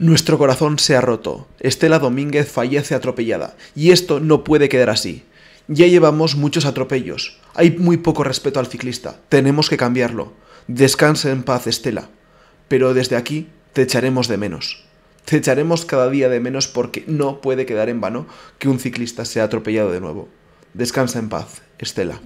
Nuestro corazón se ha roto. Estela Domínguez fallece atropellada. Y esto no puede quedar así. Ya llevamos muchos atropellos. Hay muy poco respeto al ciclista. Tenemos que cambiarlo. Descansa en paz, Estela. Pero desde aquí te echaremos de menos. Te echaremos cada día de menos porque no puede quedar en vano que un ciclista sea atropellado de nuevo. Descansa en paz, Estela.